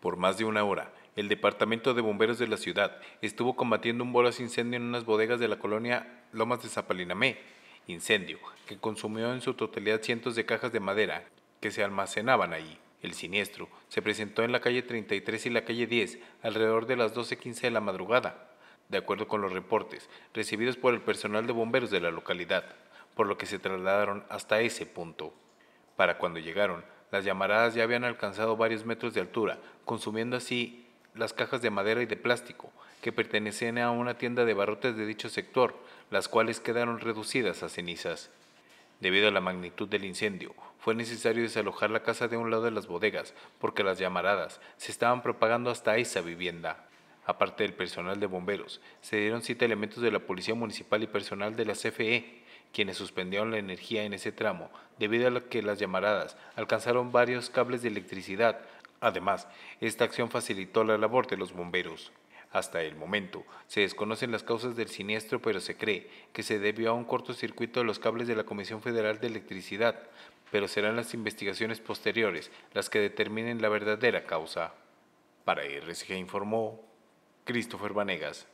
Por más de una hora, el Departamento de Bomberos de la ciudad estuvo combatiendo un voraz incendio en unas bodegas de la colonia Lomas de Zapalinamé, incendio que consumió en su totalidad cientos de cajas de madera que se almacenaban allí. El siniestro se presentó en la calle 33 y la calle 10 alrededor de las 12.15 de la madrugada, de acuerdo con los reportes recibidos por el personal de bomberos de la localidad, por lo que se trasladaron hasta ese punto. Para cuando llegaron, las llamaradas ya habían alcanzado varios metros de altura, consumiendo así las cajas de madera y de plástico que pertenecían a una tienda de barrotes de dicho sector, las cuales quedaron reducidas a cenizas. Debido a la magnitud del incendio, fue necesario desalojar la casa de un lado de las bodegas, porque las llamaradas se estaban propagando hasta esa vivienda. Aparte del personal de bomberos, se dieron cita elementos de la Policía Municipal y personal de la CFE, quienes suspendieron la energía en ese tramo debido a que las llamaradas alcanzaron varios cables de electricidad. Además, esta acción facilitó la labor de los bomberos. Hasta el momento, se desconocen las causas del siniestro, pero se cree que se debió a un cortocircuito de los cables de la Comisión Federal de Electricidad, pero serán las investigaciones posteriores las que determinen la verdadera causa. Para RCG informó Christopher Vanegas.